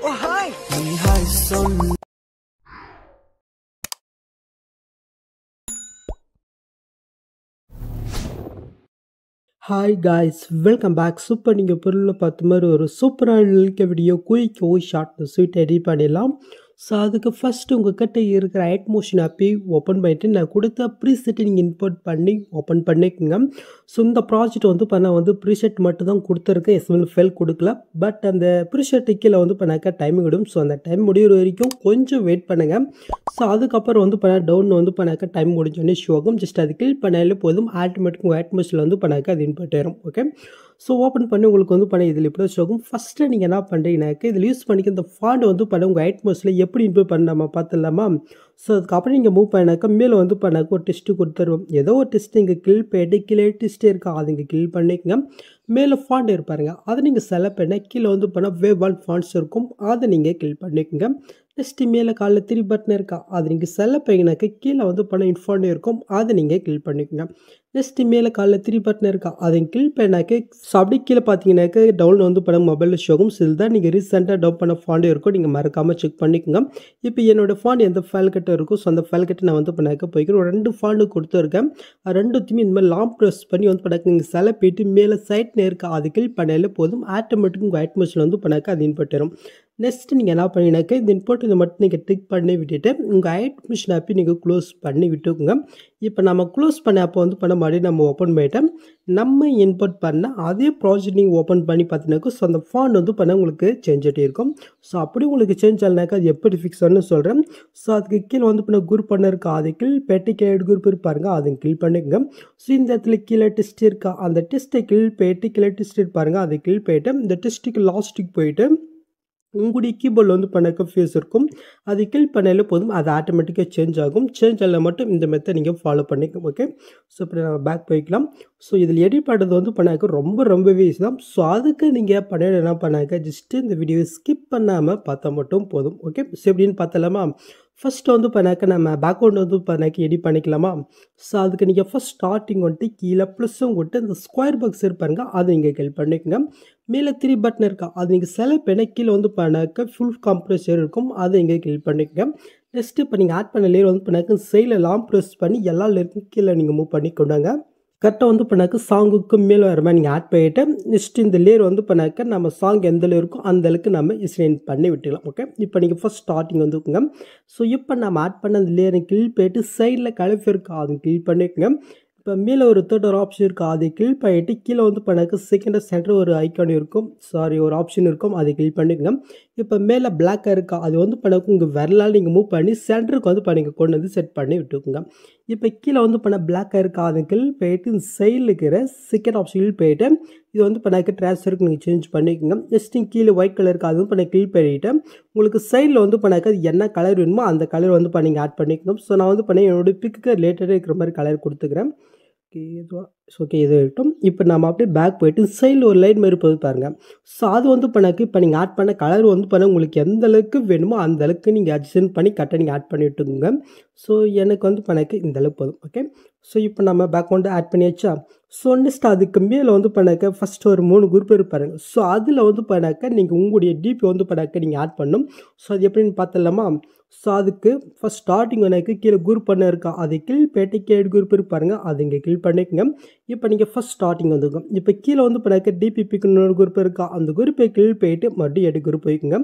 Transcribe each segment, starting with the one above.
hi நீ hi guys welcome back super நீங்கள் பொருளில் பார்த்த மாதிரி ஒரு சூப்பராக இருக்க வீடியோ குயிக்கோ ஷார்ட் ஸ்வீட் எடிட் பண்ணிடலாம் ஸோ அதுக்கு ஃபஸ்ட்டு உங்கள்கிட்ட இருக்கிற மோஷன் ஆப்பி ஓப்பன் பண்ணிவிட்டு நான் கொடுத்த ப்ரீசெட்டை நீங்கள் இன்போர்ட் பண்ணி ஓப்பன் பண்ணிக்கோங்க ஸோ இந்த ப்ராஜெக்ட் வந்து இப்போ நான் வந்து ப்ரீசெட் மட்டும் தான் கொடுத்துருக்கேன் எஸ்எம்எல் ஃபெல் கொடுக்கல பட் அந்த ப்ரீசெட்டு கீழே வந்து இப்போ நான் டைம் விடும் ஸோ அந்த டைம் முடிகிற வரைக்கும் கொஞ்சம் வெயிட் பண்ணுங்கள் ஸோ அதுக்கப்புறம் வந்து இப்போ நான் டவுன் வந்து இப்போ டைம் முடிஞ்சோடனே ஷோ ஆகும் ஜஸ்ட் அது கிளிக் பண்ணாலே போதும் ஆட்டோமேட்டிக் ஆட்மோஷன் வந்து இப்போ அது இன்போர்ட் ஆயிரும் ஓகே ஸோ ஓப்பன் பண்ணி உங்களுக்கு வந்து பண்ணி இதில் இப்படி ஷோக்கும் ஃபஸ்ட்டு நீங்கள் என்ன பண்ணுறீங்கனாக்க இதில் யூஸ் பண்ணிக்க இந்த ஃபாண்ட் வந்து பண்ண உங்கள் ஐட்மோஸில் எப்படி இம்ப்ரூவ் பண்ணலாமா பார்த்துலாமா ஸோ அதுக்கப்புறம் நீங்கள் மூவ் பண்ணாக்கா மேலே வந்து பண்ணாக்க ஒரு டெஸ்ட்டு கொடுத்துருவோம் ஏதோ ஒரு டெஸ்ட் நீங்கள் கில் போயிட்டு கீழே டெஸ்ட்டே இருக்கா அதை நீங்கள் கில் பண்ணிக்கங்க மேலே ஃபாண்ட் இருப்பாருங்க அதை நீங்கள் செலக்ட் பண்ணால் கீழே வந்து பண்ணால் வேவ் ஒன் ஃபாண்ட்ஸ் இருக்கும் அதை நீங்கள் கில் பண்ணிக்கோங்க நெக்ஸ்ட்டு மேலே காலில் த்ரீ பட்டன் இருக்கா அது நீங்கள் செல்ல போயிங்கனாக்க கீழே வந்து பண்ண இன்ஃபார்ம் இருக்கும் அதை நீங்கள் கில் பண்ணிக்கோங்க நெக்ஸ்ட்டு மேலே காலில் த்ரீ பட்டன் இருக்கா அதை கில் பண்ணாக்க அப்படி கீழே பார்த்தீங்கன்னாக்க டவுன் வந்து பண்ண மொபைலில் ஷோகும் சில் தான் நீங்கள் ரீசெண்டாக டவுன் பண்ண ஃபாண்டே இருக்கும் நீங்கள் மறக்காமல் செக் பண்ணிக்கோங்க இப்போ என்னோடய ஃபாண்ட் எந்த ஃபைல் கட்ட ஃபால்ட்டும் இருக்கும் ஸோ அந்த ஃபேல்கெட்டை நான் வந்து பண்ணாக்க போய்க்கிறேன் ஒரு ரெண்டு ஃபால்டு கொடுத்துருக்கேன் ரெண்டுத்தையுமே இந்த மாதிரி லாங் ப்ரெஸ் பண்ணி வந்து பண்ணாக்க நீங்கள் சில போயிட்டு மேலே சைட் நேருக்கு அது கிளிக் பண்ணாலே போதும் ஆட்டோமேட்டிக் உங்கள் அட்மிஷன் வந்து பண்ணாக்க அது இன்பட்டிரும் நெக்ஸ்ட் நீங்கள் என்ன பண்ணிங்கனாக்கா இந்த இம்போர்ட் இதை மட்டும் நீங்கள் டிக் பண்ணி விட்டுட்டு உங்கள் ஐட் மிஷின் ஆப்பி நீங்கள் க்ளோஸ் பண்ணி விட்டுக்குங்க இப்போ நம்ம க்ளோஸ் பண்ண அப்போ வந்து பண்ண மாதிரி நம்ம ஓப்பன் பண்ணிட்டோம் நம்ம இன்போர்ட் பண்ண அதே ப்ராஜெக்ட் நீங்கள் ஓப்பன் பண்ணி பார்த்தீங்கன்னாக்கா ஸோ அந்த ஃபாண்ட் வந்து பண்ண உங்களுக்கு சேஞ்ச் ஆகிட்டே இருக்கும் ஸோ அப்படி உங்களுக்கு சேஞ்ச் ஆகினாக்கா அது எப்படி ஃபிக்ஸ் ஆனு சொல்கிறேன் ஸோ அதுக்கு கீழே வந்து பண்ண குரூப் பண்ண இருக்கா அதை கீழ் பெட்டி கிளேட் குரூப் இருப்பாருங்க அதை கிளிக் பண்ணிக்கோங்க ஸோ இந்த இடத்துல கீழே டெஸ்ட் இருக்கா அந்த டெஸ்ட்டை கீழ் பெட்டி கீழே டெஸ்ட் இருப்பாருங்க அதை கீழ் போயிட்டு இந்த டெஸ்ட்டுக்கு லாஸ்ட்டுக்கு போயிட்டு உங்களுடைய கீபோர்டில் வந்து பண்ண ஃபேஸ் இருக்கும் அது கில் பண்ணல போதும் அது ஆட்டோமேட்டிக்காக சேஞ்ச் ஆகும் சேஞ்ச் ஆகல மட்டும் இந்த மெத்தட் நீங்கள் ஃபாலோ பண்ணிக்க ஓகே ஸோ இப்படி நம்ம பேக் போய்க்கலாம் ஸோ இதில் எடிட் பண்ணுறது வந்து பண்ணாக்க ரொம்ப ரொம்பவே ஈஸி தான் ஸோ அதுக்கு நீங்கள் பண்ண என்ன பண்ணாக்க ஜஸ்ட்டு இந்த வீடியோவை ஸ்கிப் பண்ணாமல் பார்த்தா மட்டும் போதும் ஓகே ஸோ எப்படின்னு பார்த்தலாமா ஃபஸ்ட்டு வந்து பண்ணாக்க நம்ம பேக்ரவுண்ட் வந்து பண்ணாக்க எடிட் பண்ணிக்கலாமா ஸோ அதுக்கு நீங்கள் ஃபஸ்ட் ஸ்டார்டிங் வந்துட்டு கீழே ப்ளஸ்ஸும் விட்டு இந்த ஸ்கொயர் பாக்ஸ் இருப்பாருங்க அதை நீங்கள் ஹெல்ப் பண்ணிக்கோங்க மேலே த்ரீ பட்டன் இருக்கா அது நீங்கள் செலவு பண்ண கீழே வந்து பண்ணாக்க ஃபுல் காம்ப்ரஸர் இருக்கும் அதை இங்கே ஹெல்ப் பண்ணிக்கோங்க நெக்ஸ்ட்டு இப்போ நீங்கள் ஆட் பண்ண லேயர் வந்து பண்ணாக்க சைடில் லாம் ப்ரெஸ் பண்ணி எல்லா லேருக்கும் கீழே நீங்கள் மூவ் பண்ணி கொண்டாங்க கரெக்டாக வந்து பண்ணாக்க சாங்குக்கு மேலே வர மாதிரி நீங்கள் ஆட் பண்ணிவிட்டு நெக்ஸ்ட் இந்த லேயர் வந்து பண்ணாக்க நம்ம சாங் எந்த லேயர் இருக்கோ அந்தளவுக்கு நம்ம இஸ்லைன் பண்ணி விட்டுக்கலாம் ஓகே இப்போ நீங்கள் ஃபஸ்ட் ஸ்டார்டிங் வந்துக்குங்க ஸோ இப்போ நம்ம ஆட் பண்ண அந்த லேயரை கிளி போயிட்டு சைடில் கலஃபி இருக்கா அது கிளி பண்ணிக்கோங்க இப்போ மேலே ஒரு தேர்ட் ஒரு ஆப்ஷன் இருக்கும் அதை கிளி பண்ணிவிட்டு கீழே வந்து பண்ணாக்க செகண்டாக சென்டர் ஒரு ஐக்கான் இருக்கும் சாரி ஒரு ஆப்ஷன் இருக்கும் அதை கிளி பண்ணிக்கோங்க இப்போ மேலே பிளாக்காக இருக்கா அது வந்து பண்ணக்கு உங்கள் விரலால் நீங்கள் மூவ் பண்ணி சென்டருக்கு வந்து இப்போ நீங்கள் கொண்டு வந்து செட் பண்ணி விட்டுக்குங்க இப்போ கீழே வந்து பண்ண பிளாக்காக இருக்கா அது கில் போயிட்டு இந்த சைடில் இருக்கிற செகண்ட் ஆப்ஷனில் போயிட்டு இது வந்து பண்ணாக்க நான் ட்ரான்ஸ்ஃபருக்கு நீங்கள் சேஞ்ச் பண்ணிக்கோங்க ஜஸ்ட் நீங்கள் கீழே ஒயிட் கலர் இருக்கா அதுவும் வந்து நான் கிளிக் பண்ணிவிட்டு உங்களுக்கு சைடில் வந்து பண்ணாக்க அது என்ன கலர் வேணுமோ அந்த கலர் வந்து இப்போ நீங்கள் ஆட் பண்ணிக்கணும் ஸோ நான் வந்து பண்ணி என்னோடய பிக்கு ரிலேட்டடாக இருக்கிற மாதிரி கலர் கொடுத்துக்கிறேன் ஸோ ஓகே இது இருக்கட்டும் இப்போ நம்ம அப்படியே பேக் போயிட்டு சைடில் ஒரு லைன் மாதிரி போது பாருங்கள் ஸோ அது வந்து பண்ணக்கு இப்போ நீங்கள் ஆட் பண்ண கலர் வந்து பண்ண உங்களுக்கு எந்த அளவுக்கு வேணுமோ அந்த அளவுக்கு நீங்கள் அட்ஜஸ்ட் பண்ணி கரெக்டாக நீங்கள் ஆட் பண்ணிவிட்டுங்க ஸோ எனக்கு வந்து பண்ணக்கு இந்த அளவுக்கு போதும் ஓகே ஸோ இப்போ நம்ம பேக் வந்து ஆட் பண்ணியாச்சா ஸோ நெக்ஸ்ட் அதுக்கு மேலே வந்து பண்ணாக்க ஃபஸ்ட்டு ஒரு மூணு குரூப் இருப்பாருங்க ஸோ அதில் வந்து பண்ணாக்க நீங்கள் உங்களுடைய டிபி வந்து பண்ணாக்க நீங்கள் ஆட் பண்ணும் ஸோ அது எப்படின்னு பார்த்தலாமா ஸோ அதுக்கு ஃபஸ்ட் ஸ்டார்டிங் எனக்கு கீழே குரூப் பண்ண இருக்கா அது கில் பேட்டை கீழே குரூப் இருப்பாருங்க அது இங்கே கில் பண்ணிக்கோங்க இப்போ நீங்கள் ஃபஸ்ட் ஸ்டார்டிங் வந்துக்கும் இப்போ கீழே வந்து இப்போ எனக்கு டிபிபிக்குன்னு ஒரு குரூப் இருக்கா அந்த குரூப்பை கில் போயிட்டு மறுபடியும் எடு குரூப் போய்க்குங்க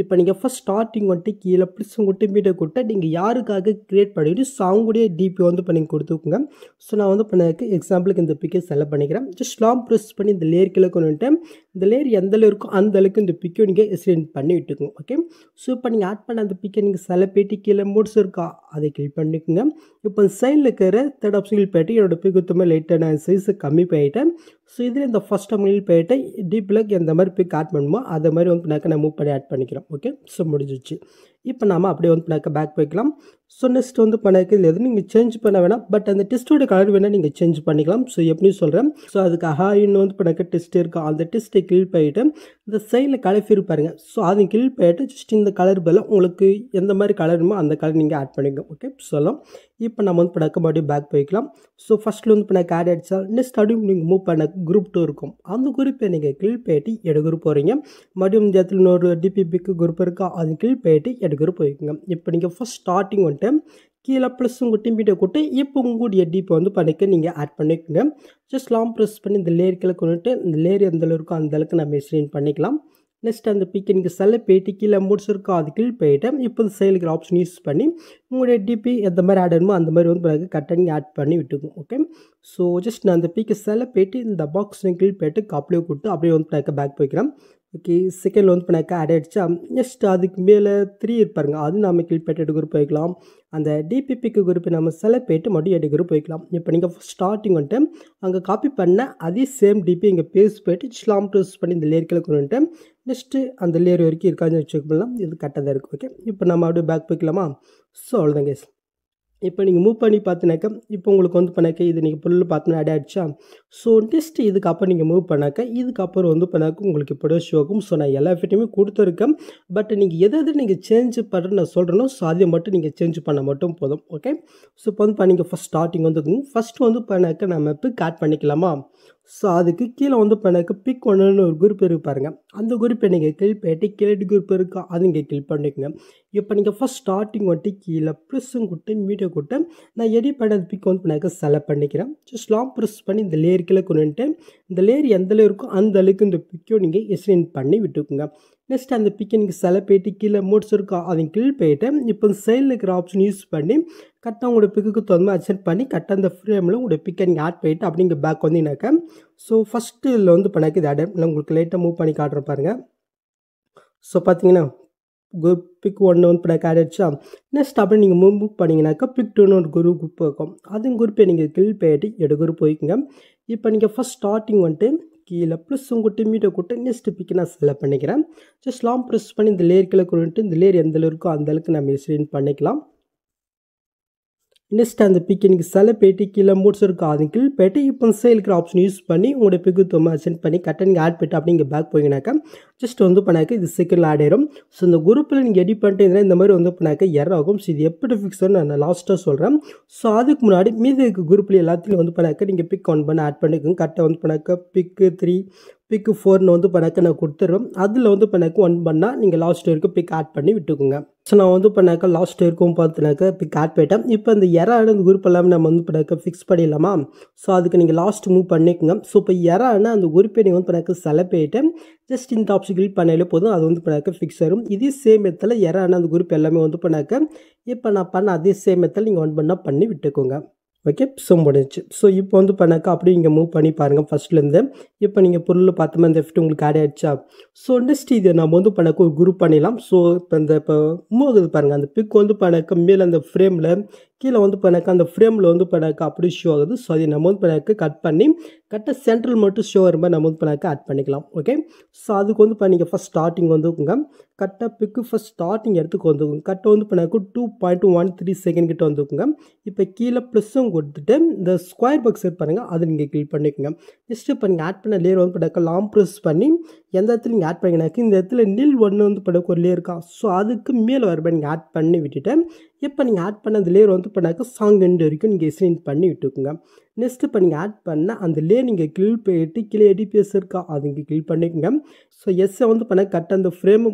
இப்போ நீங்கள் ஃபஸ்ட் ஸ்டார்டிங் வந்துட்டு கீழே ப்ளிஸும் கொட்டு மீட்டை கொடுத்து நீங்கள் யாருக்காக க்ரியேட் பண்ணிவிட்டு ஸோ அவங்களுடைய டிபி வந்து இப்போ நீங்கள் கொடுத்துக்குங்க ஸோ நான் வந்து இப்போ எனக்கு எக்ஸாம்பிளுக்கு இந்த பிக்கை செலக்ட் பண்ணிக்கிறேன் ஜஸ்ட் லாம் ப்ரெஸ் பண்ணி இந்த லேயர் கீழே கொண்டு இந்த லேயர் எந்த அளவு இருக்கோ அந்த அளவுக்கு இந்த பிக்கை நீங்கள் எக்ஸ்டென்ட் பண்ணி விட்டுக்கோங்க ஓகே ஸோ இப்போ நீங்கள் ஆட் பண்ண அந்த பிக்கை நீங்கள் செலப்பேட்டி கீழே மோட்ஸ் இருக்கா அதை கிளிக் பண்ணிக்கோங்க இப்போ சைடில் இருக்கிற தேர்ட் கீழ் போயிட்டு என்னோடய பிக்குத்தமே லைட்டாக நான் சைஸு கம்மி பண்ணிட்டேன் ஸோ இதில் இந்த ஃபஸ்ட் ஆப்ஷனில் போயிட்டு டீப் பிளக் எந்த மாதிரி பிக் ஆட் பண்ணுமோ அதை மாதிரி வந்து நான் மூவ் பண்ணி ஆட் பண்ணிக்கிறோம் ஓகே ஸோ முடிஞ்சிச்சு இப்போ நாம் அப்படியே வந்து பண்ணாக்க பேக் போய்க்கலாம் ஸோ நெக்ஸ்ட் வந்து பண்ணாக்க இதில் எதுவும் நீங்கள் சேஞ்ச் பண்ண வேணாம் பட் அந்த டெஸ்ட்டோட கலர் வேணால் நீங்கள் சேஞ்ச் பண்ணிக்கலாம் ஸோ எப்படின்னு சொல்கிறேன் ஸோ அதுக்கு ஹாயின்னு வந்து பண்ணாக்க டெஸ்ட் இருக்கும் அந்த டெஸ்ட்டை கில் போயிட்டு இந்த சைடில் கலர் பாருங்கள் ஸோ அதை கில் போயிட்டு ஜஸ்ட் இந்த கலர் பதில் உங்களுக்கு எந்த மாதிரி கலருமோ அந்த கலர் நீங்கள் ஆட் பண்ணிக்கோங்க ஓகே சொல்லலாம் இப்போ நம்ம வந்து பண்ணாக்க மறுபடியும் பேக் போய்க்கலாம் ஸோ ஃபஸ்ட்டில் வந்து பண்ணாக்க ஆட் ஆகிடுச்சா நெக்ஸ்ட் அப்படியும் நீங்கள் மூவ் பண்ண குரூப் டூ இருக்கும் அந்த குரூப்பை நீங்கள் கில் போயிட்டு எடு போகிறீங்க மறுபடியும் இந்த இடத்துல இன்னொரு டிபிபிக்கு குரூப் இருக்கா அது கில் போயிட்டு எடு உங்களுக்கு விருப்பம் இப்போ நீங்கள் ஃபஸ்ட் ஸ்டார்டிங் வந்துட்டு கீழே ப்ளஸ் உங்கள் டீம் கூட்டு இப்போ உங்களுடைய டீப்பை வந்து பண்ணிக்க நீங்கள் ஆட் பண்ணிக்கோங்க ஜஸ்ட் லாம் ப்ரெஸ் பண்ணி இந்த லேயர்களை கொண்டுட்டு இந்த லேர் எந்த அளவுக்கு அந்த அளவுக்கு நம்ம எக்ஸ்டெயின் பண்ணிக்கலாம் நெக்ஸ்ட் அந்த பிக்கை நீங்கள் செல்ல போயிட்டு கீழே முடிச்சிருக்கோ அது கீழே போய்ட்டு இப்போ இந்த செயலுக்கிற ஆப்ஷன் யூஸ் பண்ணி உங்களுடைய டிபி எந்த மாதிரி ஆட் ஆடணுமோ அந்த மாதிரி வந்து பிறகு கரெக்டாக நீங்கள் ஆட் பண்ணி விட்டுக்கும் ஓகே ஸோ ஜஸ்ட் நான் அந்த பிக்கை செல்ல போயிட்டு இந்த பாக்ஸ் கீழ் போயிட்டு அப்படியே கொடுத்து அப்படியே வந்து பிறகு பேக் போய்க்கிறேன் ஓகே செகண்ட் வந்து இப்போ ஆட் ஆகிடுச்சா நெக்ஸ்ட் அதுக்கு மேலே த்ரீ இருப்பாருங்க அது நம்ம கிளிப்பேட்டட் குரூப் போய்க்கலாம் அந்த டிபிபிக்கு குரூப்பை நம்ம செலக்ட் போய்ட்டு மறுபடியும் எட்டு குரூப் போய்க்கலாம் இப்போ நீங்கள் ஸ்டார்டிங் வந்துட்டு அங்கே காப்பி பண்ண அதே சேம் டிபி இங்கே பேஸ்ட் போய்ட்டு ஸ்லாம் டூஸ் பண்ணி இந்த லேயர்க்கில் கொண்டு வந்துட்டு நெக்ஸ்ட்டு அந்த லேயர் வரைக்கும் இருக்கான்னு செக் பண்ணலாம் இது கரெக்டாக தான் இருக்குது ஓகே இப்போ நம்ம அப்படியே பேக் போய்க்கலாமா ஸோ அவ்வளோதான் கேஸ் இப்போ நீங்கள் மூவ் பண்ணி பார்த்தினாக்க இப்போ உங்களுக்கு வந்து பண்ணாக்க இது நீங்கள் புல்லு பார்த்தினா அட் ஆகிடுச்சா ஸோ டெஸ்ட் இதுக்கப்புறம் நீங்கள் மூவ் பண்ணாக்க இதுக்கப்புறம் வந்து பண்ணாக்க உங்களுக்கு இப்படியோ ஷோக்கும் ஸோ நான் எல்லா ஃபிட்டையுமே கொடுத்துருக்கேன் பட் நீங்கள் எதை எது நீங்கள் சேஞ்ச் பண்ணுற நான் சொல்கிறேனோ ஸோ அதை மட்டும் நீங்கள் சேஞ்ச் பண்ண மட்டும் போதும் ஓகே ஸோ இப்போ வந்து பண்ணிங்க ஃபஸ்ட் ஸ்டார்டிங் வந்து ஃபஸ்ட்டு வந்து பண்ணாக்க நம்ம இப்போ கேட் பண்ணிக்கலாமா ஸோ அதுக்கு கீழே வந்து இப்போ எனக்கு பிக் ஒன்றுன்னு ஒரு குரூப் இருக்குது பாருங்கள் அந்த குரூப்பை நீங்கள் கிளிக் பண்ணிட்டு கிளிட் குரூப் இருக்கா அது நீங்கள் கிளிக் பண்ணிக்கோங்க இப்போ நீங்கள் ஃபஸ்ட் ஸ்டார்டிங் வந்துட்டு கீழே ப்ரெஸ்ஸும் கொடுத்து மீடியோ கொடுத்து நான் எடி பண்ண பிக் வந்து எனக்கு செலக்ட் பண்ணிக்கிறேன் ஜஸ்ட் லாங் ப்ரெஸ் பண்ணி இந்த லேயர் கீழே கொண்டுட்டு இந்த லேயர் எந்த லேயர் இருக்கோ அந்த அளவுக்கு இந்த பிக்கோ நீங்கள் எஸ்டெண்ட் பண்ணி விட்டுக்குங்க நெக்ஸ்ட் அந்த பிக்கனுக்கு செல போயிட்டு கீழே மோட்ஸ் இருக்கும் அதன் கீழ் போயிட்டு இப்போ சைடில் இருக்கிற ஆப்ஷன் யூஸ் பண்ணி கரெக்டாக உங்களோட பிக்குக்கு தகுந்த அட்ஜென்ட் பண்ணி கரெக்டாக அந்த ஃப்ரேமில் உங்களுடைய பிக் நீங்கள் ஆட் போயிட்டு அப்படிங்க பேக் வந்து எனக்கு ஸோ ஃபஸ்ட்டு இதில் வந்து இப்போ எனக்கு இது நான் உங்களுக்கு லைட்டாக மூவ் பண்ணி காட்டுறேன் பாருங்கள் ஸோ பார்த்தீங்கன்னா குரூப் பிக் ஒன்று வந்து இப்போ கிடைச்சா நெக்ஸ்ட் அப்படி நீங்கள் மூவ் மூவ் பண்ணிங்கனாக்கா பிக் டூன்னு ஒரு குரு குரூப் இருக்கும் அதுவும் குரூப்பை நீங்கள் கில் போயிட்டு எடு குரூப் போய்க்குங்க இப்போ நீங்கள் ஃபஸ்ட் ஸ்டார்டிங் வந்துட்டு கீழே ப்ளஸ் உங்கள்கிட்ட மீட்டை கூட்ட நெக்ஸ்ட் பிக்கு நான் செலக்ட் பண்ணிக்கிறேன் ஜஸ்ட் லாம் ப்ரெஸ் பண்ணி இந்த லேயர் கீழே கொண்டுட்டு இந்த லேயர் எந்த அளவுக்கு அந்தளவுக்கு நம்ம ஸ்க்ரீன் பண்ணிக்கலாம் நெக்ஸ்ட் அந்த பிக்கு நீங்கள் சில பேட்டி கீழே மூட்ஸ் இருக்கும் அது கீழ் பேட்டி இப்போ இருக்கிற ஆப்ஷன் யூஸ் பண்ணி உங்களுடைய பிக்கு தொம்மா சென்ட் பண்ணி கரெக்டாக நீங்கள் ஆட் பண்ணிட்டு அப்படி நீங்கள் பேக் போயிங்கனாக்கா ஜஸ்ட் வந்து பண்ணாக்க இது செகண்டில் ஆட் ஆயிரும் ஸோ இந்த குரூப்பில் நீங்கள் எடிட் பண்ணிட்டு இந்த மாதிரி வந்து பண்ணாக்க ஆகும் ஸோ இது எப்படி ஃபிக்ஸ் நான் லாஸ்ட்டாக சொல்கிறேன் ஸோ அதுக்கு முன்னாடி மீதி இருக்க குரூப்பில் எல்லாத்துலேயும் வந்து பண்ணாக்க நீங்கள் பிக் ஒன் பண்ண ஆட் பண்ணிக்கோங்க கரெக்டாக வந்து பண்ணாக்க பிக்கு த்ரீ பிக்கு ஃபோர்னு வந்து இப்போ நான் கொடுத்துட்றோம் அதில் வந்து இப்போ எனக்கு ஒன் பண்ணால் நீங்கள் லாஸ்ட் டேருக்கு பிக் ஆட் பண்ணி விட்டுக்கோங்க ஸோ நான் வந்து இப்போ லாஸ்ட் வரைக்கும் பார்த்துனாக்க பிக் ஆட் போயிட்டேன் இப்போ இந்த இறான அந்த குரூப் எல்லாமே நம்ம வந்து இப்போ ஃபிக்ஸ் பண்ணிடலாமா ஸோ அதுக்கு நீங்கள் லாஸ்ட் மூவ் பண்ணிக்கோங்க ஸோ இப்போ எறான அந்த குரூப்பை நீங்கள் வந்து இப்போ செலக்ட் பண்ணிட்டு ஜஸ்ட் இந்த ஆப்ஷன் கிளிக் பண்ணாலே போதும் அது வந்து இப்போ ஃபிக்ஸ் ஆகும் இதே சேம் இடத்துல அந்த குரூப் எல்லாமே வந்து இப்போ இப்போ நான் பண்ண அதே சேம் இடத்துல நீங்கள் ஒன் பண்ணால் பண்ணி விட்டுக்கோங்க ஓகே ஸோ முடிஞ்சு ஸோ இப்போ வந்து பண்ணாக்கா அப்படியே இங்கே மூவ் பண்ணி பாருங்கள் ஃபஸ்ட்லேருந்து இப்போ நீங்கள் பொருள் பார்த்தோமே இந்த ஃபிஃப்ட் உங்களுக்கு ஆட் ஆகிடுச்சா ஸோ நெக்ஸ்ட் இது நம்ம வந்து பண்ணாக்க ஒரு குரூப் பண்ணிடலாம் ஸோ இப்போ இந்த இப்போ மூவ் ஆகுது பாருங்கள் அந்த பிக் வந்து பண்ணாக்க மேலே அந்த ஃப்ரேமில் கீழே வந்து இப்போ எனக்கு அந்த ஃப்ரேமில் வந்து இப்போ எனக்கு அப்படி ஷோ ஆகுது ஸோ அதை நம்ம வந்து எனக்கு கட் பண்ணி கட்ட சென்ட்ரல் மட்டும் ஷோ வரும் நம்ம வந்து எனக்கு ஆட் பண்ணிக்கலாம் ஓகே ஸோ அதுக்கு வந்து இப்போ நீங்கள் ஃபஸ்ட் ஸ்டார்டிங் வந்துக்குங்க கரெக்டாக பிக்கு ஃபஸ்ட் ஸ்டார்டிங் எடுத்துக்கு வந்துக்குங்க கட்டை வந்து இப்போ எனக்கு two point one three second கிட்ட வந்துக்குங்க இப்போ கீழே ப்ளஸ்ஸும் கொடுத்துட்டு இந்த ஸ்கொயர் பாக்ஸ் செட் பாருங்கள் அதை நீங்கள் கிளிக் பண்ணிக்கோங்க நெக்ஸ்ட்டு இப்போ நீங்கள் ஆட் பண்ண லேயர் வந்து இப்போ லாங் ப்ரெஸ் பண்ணி எந்த இடத்துல நீங்கள் ஆட் பண்ணிக்கணும் இந்த இடத்துல நில் ஒன்று வந்து பண்ண ஒரு லேயர் இருக்கா ஸோ அதுக்கு மேலே வரப்போ நீங்கள் ஆட் பண்ணி விட்டுட்டேன் இப்போ நீங்கள் ஆட் பண்ண அந்த லேயர் வந்து பண்ணாக்க சாங் ரெண்டு வரைக்கும் நீங்கள் எக்ஸ்டெண்ட் பண்ணி விட்டுக்குங்க நெக்ஸ்ட் இப்போ நீங்கள் ஆட் பண்ண அந்த லே நீங்கள் கிளில் போயிட்டு கீழே எடிபிஎஸ் இருக்கா அது இங்கே கிளிக் பண்ணிக்கோங்க ஸோ எஸ்ஸை வந்து பண்ண கட் அந்த ஃப்ரேம்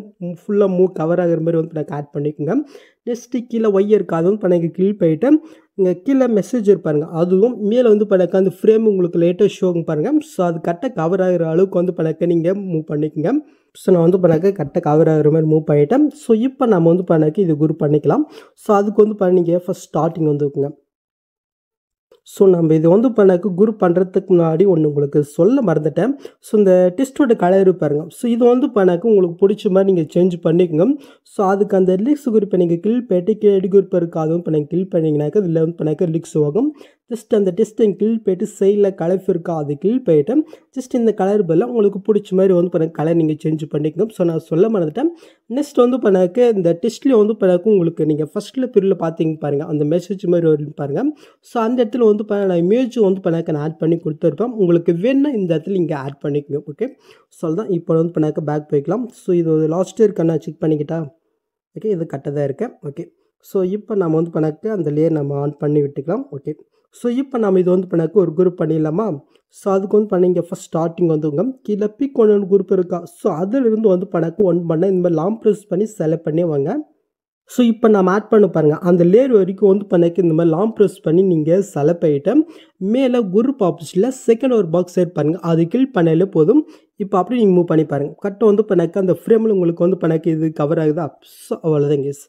ஃபுல்லாக மூ கவர் ஆகிற மாதிரி வந்து பண்ண ஆட் பண்ணிக்கோங்க நெக்ஸ்ட்டு கீழே ஒய் இருக்கா அது வந்து பண்ண இங்கே கிளிக் போயிட்டு இங்கே கீழே மெசேஜ் இருப்பாருங்க அதுவும் மேலே வந்து பணக்க அந்த ஃப்ரேம் உங்களுக்கு லேட்டாக ஷோங்க பாருங்கள் ஸோ அது கரெக்டாக கவர் ஆகிற அளவுக்கு வந்து பண்ணக்க நீங்கள் மூவ் பண்ணிக்கோங்க ஸோ நான் வந்து பண்ணாக்க கரெக்டாக கவர் ஆகிற மாதிரி மூவ் பண்ணிட்டேன் ஸோ இப்போ நம்ம வந்து பண்ணாக்க இது குரூப் பண்ணிக்கலாம் ஸோ அதுக்கு வந்து பண்ணிங்க ஃபஸ்ட் ஸ்டார்டிங் வந்துக்குங்க ஸோ நம்ம இது வந்து இப்போ எனக்கு குரூப் பண்ணுறதுக்கு முன்னாடி ஒன்று உங்களுக்கு சொல்ல மறந்துட்டேன் ஸோ இந்த டெஸ்ட்டோட கலர் பாருங்க ஸோ இது வந்து இப்போ எனக்கு உங்களுக்கு பிடிச்ச மாதிரி நீங்கள் சேஞ்ச் பண்ணிக்கோங்க ஸோ அதுக்கு அந்த லிக்ஸ் குரூப்பை நீங்கள் கில் பண்ணிட்டு கேடி குரூப் இருக்குது பண்ணி இப்போ நீங்கள் கில் பண்ணிங்கனாக்கா இதில் வந்து பண்ணாக்க லிக்ஸ் ஆகும் ஜஸ்ட் அந்த டிஸ்டன்ட் கிளில் போய்ட்டு சைடில் கலர்ஃப் இருக்கா அது கிளில் போயிட்டேன் ஜஸ்ட் இந்த கலர் பதிலாக உங்களுக்கு பிடிச்ச மாதிரி வந்து பண்ண கலர் நீங்கள் சேஞ்ச் பண்ணிக்கணும் ஸோ நான் சொல்ல மறந்துட்டேன் நெக்ஸ்ட் வந்து பண்ணாக்க இந்த டெஸ்ட்லேயும் வந்து பண்ணாக்க உங்களுக்கு நீங்கள் ஃபஸ்ட்டில் பீரியடில் பார்த்தீங்க பாருங்கள் அந்த மெசேஜ் மாதிரி வரும் பாருங்கள் ஸோ அந்த இடத்துல வந்து பண்ண நான் இமேஜ் வந்து பண்ணாக்க நான் ஆட் பண்ணி கொடுத்துருப்பேன் உங்களுக்கு வேணும் இந்த இடத்துல இங்கே ஆட் பண்ணிக்கோங்க ஓகே ஸோ தான் இப்போ வந்து பண்ணாக்க பேக் போய்க்கலாம் ஸோ இது லாஸ்ட் இயருக்கு நான் செக் பண்ணிக்கிட்டா ஓகே இது கரெக்டாக தான் இருக்கேன் ஓகே ஸோ இப்போ நம்ம வந்து பண்ணாக்க அந்த லேயர் நம்ம ஆன் பண்ணி விட்டுக்கலாம் ஓகே ஸோ இப்போ நம்ம இது வந்து பண்ணாக்க ஒரு குரூப் பண்ணிடலாமா ஸோ அதுக்கு வந்து பண்ணிங்க ஃபஸ்ட் ஸ்டார்டிங் வந்துங்க கீழே பிக் ஒன்று குரூப் இருக்கா ஸோ அதிலிருந்து வந்து பண்ணாக்க ஒன் பண்ண இந்த மாதிரி லாங் ப்ரெஸ் பண்ணி செலக்ட் பண்ணி வாங்க ஸோ இப்போ நம்ம ஆட் பண்ண பாருங்கள் அந்த லேர் வரைக்கும் வந்து பண்ணக்கு இந்த மாதிரி லாங் ப்ரெஸ் பண்ணி நீங்கள் செலக்ட் பண்ணிவிட்டு மேலே குரூப் ஆப்ஷனில் செகண்ட் ஒரு பாக்ஸ் செட் பண்ணுங்கள் அது கில் பண்ணாலே போதும் இப்போ அப்படி நீங்கள் மூவ் பண்ணி பாருங்கள் கட்டை வந்து பண்ணாக்க அந்த ஃப்ரேமில் உங்களுக்கு வந்து பண்ணாக்க இது கவர் ஆகுதா ஸோ அவ்வளோதான் கேஸ்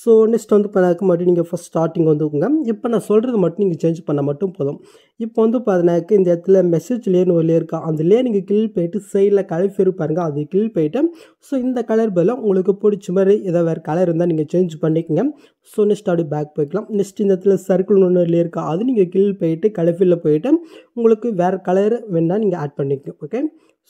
ஸோ நெக்ஸ்ட் வந்து இப்போ மட்டும் நீங்கள் ஃபஸ்ட் ஸ்டார்டிங் வந்துக்குங்க இப்போ நான் சொல்கிறது மட்டும் நீங்கள் சேஞ்ச் பண்ண மட்டும் போதும் இப்போ வந்து பார்த்தீங்கன்னாக்கு இந்த இடத்துல மெசேஜ் லேன் ஒரு லேர் இருக்கா அந்த லேர் நீங்கள் கிளில் போயிட்டு சைடில் கலர் ஃபேர் பாருங்கள் அது கிளில் போயிட்டு ஸோ இந்த கலர் பதிலாக உங்களுக்கு பிடிச்ச மாதிரி ஏதாவது வேறு கலர் இருந்தால் நீங்கள் சேஞ்ச் பண்ணிக்கோங்க ஸோ நெக்ஸ்ட் அப்படி பேக் போய்க்கலாம் நெக்ஸ்ட் இந்த இடத்துல சர்க்கிள் ஒன்று லேர் இருக்கா அது நீங்கள் கிளில் போயிட்டு கலர்ஃபில்லில் போயிட்டு உங்களுக்கு வேறு கலர் வேணால் நீங்கள் ஆட் பண்ணிக்கோங்க ஓகே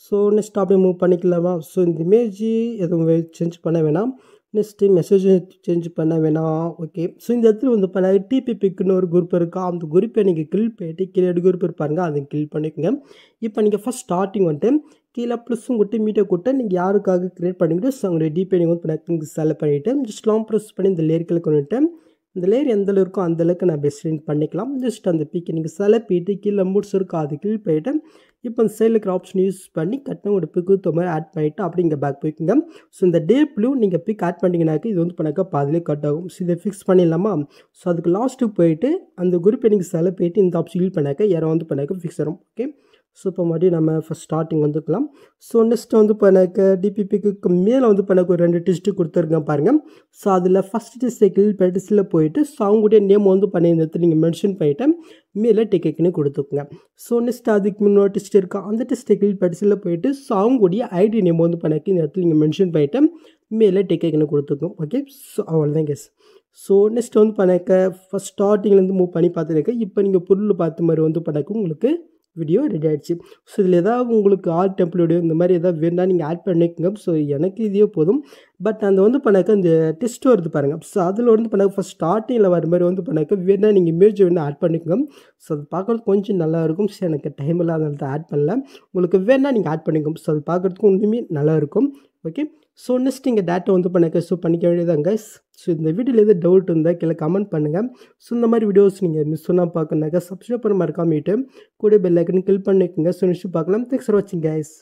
ஸோ நெக்ஸ்ட் அப்படியே மூவ் பண்ணிக்கலாமா ஸோ இந்த இமேஜ் எதுவும் சேஞ்ச் பண்ண வேணாம் நெக்ஸ்ட்டு மெசேஜ் சேஞ்ச் பண்ண வேணாம் ஓகே ஸோ இந்த இடத்துல வந்து டிபி பிக்குன்னு ஒரு குரூப் இருக்கா அந்த குரூப்பை நீங்கள் கில் போயிட்டு கீழே குரூப் இருப்பாருங்க அதை கில் பண்ணிக்கோங்க இப்போ நீங்கள் ஃபஸ்ட் ஸ்டார்டிங் வந்துட்டு கீழே ப்ளஸ்ஸும் கொட்டு மீட்டை கொட்டு நீங்கள் யாருக்காக க்ரியேட் பண்ணிக்கிட்டு ஸோ அவங்களுடைய டிபி நீங்கள் வந்து செலக்ட் பண்ணிவிட்டு ஜஸ்ட் லாங் ப்ரெஸ் பண்ணி இந்த லேயர்களை கொண்டுட்டு இந்த லேயர் எந்த இருக்கோ அந்தளவுக்கு நான் பெஸ்ட் பண்ணிக்கலாம் ஜஸ்ட் அந்த பீக்கை நீங்கள் செலப்பிட்டு கீழே முடிச்சிருக்கா அது கில் போயிட்டு இப்போ அந்த சைடில் இருக்கிற ஆப்ஷன் யூஸ் பண்ணி ஒரு பிக்கு மாதிரி ஆட் பண்ணிவிட்டு அப்படி இங்கே பேக் போய்க்குங்க ஸோ இந்த டே ப்ளூ நீங்கள் பிக் ஆட் பண்ணிங்கனாக்கா இது வந்து பண்ணாக்கா பாதிலே கட் ஆகும் ஸோ இதை ஃபிக்ஸ் பண்ணிடலாமா ஸோ அதுக்கு லாஸ்ட்டுக்கு போயிட்டு அந்த குரூப் எனக்கு செலவு போயிட்டு இந்த ஆப்ஷன் யூஸ் பண்ணாக்க யாரோ வந்து பண்ணாக்க ஃபிக்ஸ் ஆகும் ஓகே ஸோ இப்போ மறுபடியும் நம்ம ஃபஸ்ட் ஸ்டார்டிங் வந்துக்கலாம் ஸோ நெக்ஸ்ட் வந்து இப்போ எனக்கு டிபிபிக்கு மேலே வந்து இப்போ எனக்கு ஒரு ரெண்டு டிஸ்ட்டு கொடுத்துருக்கேன் பாருங்கள் ஸோ அதில் ஃபஸ்ட் டிஸ்ட் சைக்கிள் பெட்டிஸில் போயிட்டு ஸோ அவங்களுடைய நேம் வந்து பண்ணி இடத்துல நீங்கள் மென்ஷன் பண்ணிவிட்டேன் மேலே டிக்கெட்னு கொடுத்துக்குங்க ஸோ நெக்ஸ்ட் அதுக்கு முன்னோட டெஸ்ட் இருக்கா அந்த டெஸ்ட் சைக்கிள் பெட்டிஸில் போயிட்டு ஸோ அவங்களுடைய ஐடி நேம் வந்து பண்ணக்கு இந்த இடத்துல நீங்கள் மென்ஷன் பண்ணிவிட்டேன் மேலே டிக்கெட்னு கொடுத்துக்கோங்க ஓகே ஸோ அவ்வளோதான் கேஸ் ஸோ நெக்ஸ்ட் வந்து பண்ணக்க ஃபஸ்ட் ஸ்டார்டிங்லேருந்து மூவ் பண்ணி பார்த்துருக்கேன் இப்போ நீங்கள் பொருள் பார்த்த மாதிரி வந்து பண்ணக்கு உங்களுக்கு வீடியோ ரெடி ஆகிடுச்சு ஸோ இதில் ஏதாவது உங்களுக்கு ஆர்ட் டெம்ப்ளேடியோ இந்த மாதிரி எதாவது வேணால் நீங்கள் ஆட் பண்ணிக்கோங்க ஸோ எனக்கு இதையோ போதும் பட் அந்த வந்து பண்ணாக்க அந்த டெஸ்ட் வருது பாருங்கள் ஸோ அதில் வந்து பண்ணாக்க ஃபஸ்ட் ஸ்டார்டிங்கில் வர மாதிரி வந்து பண்ணாக்க வேணால் நீங்கள் இமேஜ் வேணால் ஆட் பண்ணிக்கோங்க ஸோ அது பார்க்குறதுக்கு கொஞ்சம் நல்லாயிருக்கும் ஸோ எனக்கு டைம் இல்லாத ஆட் பண்ணல உங்களுக்கு வேணால் நீங்கள் ஆட் பண்ணிக்கோங்க ஸோ அது பார்க்குறதுக்கு ஒன்றுமே நல்லாயிருக்கும் ஓகே ஸோ நெக்ஸ்ட் இங்கே டேட்டை வந்து பண்ண கஷ்டம் பண்ணிக்க வேண்டியதாங்க ஸோ இந்த வீடியோவில் எதாவது டவுட் இருந்தால் கீழே கமெண்ட் பண்ணுங்கள் ஸோ இந்த மாதிரி வீடியோஸ் நீங்கள் மிஸ் சொன்னால் பார்க்கணுனாக்கா சப்ஸ்கிரைப் பண்ண மறக்காமட்டு கூட பெல்லைக்கன் கிளிக் பண்ணிக்கோங்க ஸோ நெக்ஸ்ட் பார்க்கலாம் தேங்க்ஸ் ஃபார் வாட்சிங் கேஸ்